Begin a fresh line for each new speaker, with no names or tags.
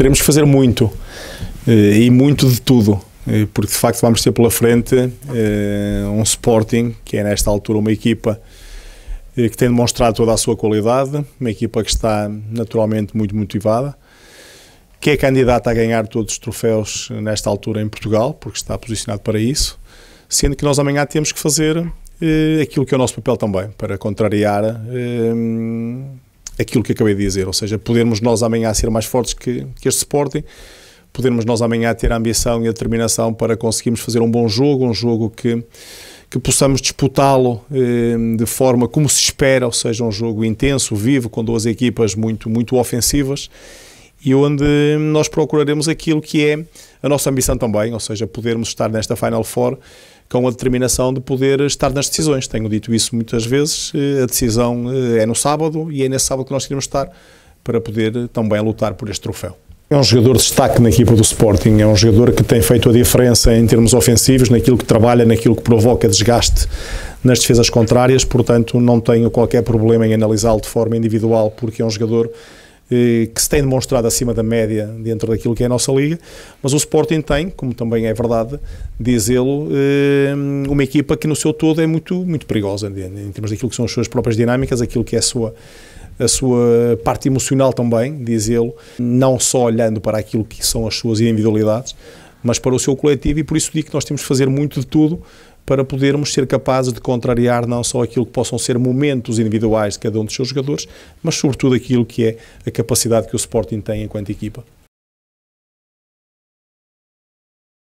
teremos que fazer muito eh, e muito de tudo, eh, porque de facto vamos ter pela frente eh, um Sporting, que é nesta altura uma equipa que tem demonstrado toda a sua qualidade, uma equipa que está naturalmente muito motivada, que é candidata a ganhar todos os troféus nesta altura em Portugal, porque está posicionado para isso, sendo que nós amanhã temos que fazer aquilo que é o nosso papel também, para contrariar aquilo que acabei de dizer, ou seja, podermos nós amanhã ser mais fortes que, que este Sporting, podermos nós amanhã ter a ambição e a determinação para conseguirmos fazer um bom jogo, um jogo que, que possamos disputá-lo eh, de forma como se espera, ou seja, um jogo intenso, vivo, com duas equipas muito, muito ofensivas e onde nós procuraremos aquilo que é a nossa ambição também, ou seja, podermos estar nesta Final Four com a determinação de poder estar nas decisões. Tenho dito isso muitas vezes, eh, a decisão eh, é no sábado e é nesse sábado que nós queremos estar para poder também lutar por este troféu. É um jogador de destaque na equipa do Sporting, é um jogador que tem feito a diferença em termos ofensivos, naquilo que trabalha, naquilo que provoca desgaste nas defesas contrárias, portanto não tenho qualquer problema em analisá-lo de forma individual, porque é um jogador eh, que se tem demonstrado acima da média dentro daquilo que é a nossa liga, mas o Sporting tem, como também é verdade, dizê-lo, eh, uma equipa que no seu todo é muito, muito perigosa em termos daquilo que são as suas próprias dinâmicas, aquilo que é a sua a sua parte emocional também, dizê-lo, não só olhando para aquilo que são as suas individualidades, mas para o seu coletivo e por isso digo que nós temos de fazer muito de tudo para podermos ser capazes de contrariar não só aquilo que possam ser momentos individuais de cada um dos seus jogadores, mas sobretudo aquilo que é a capacidade que o Sporting tem enquanto equipa.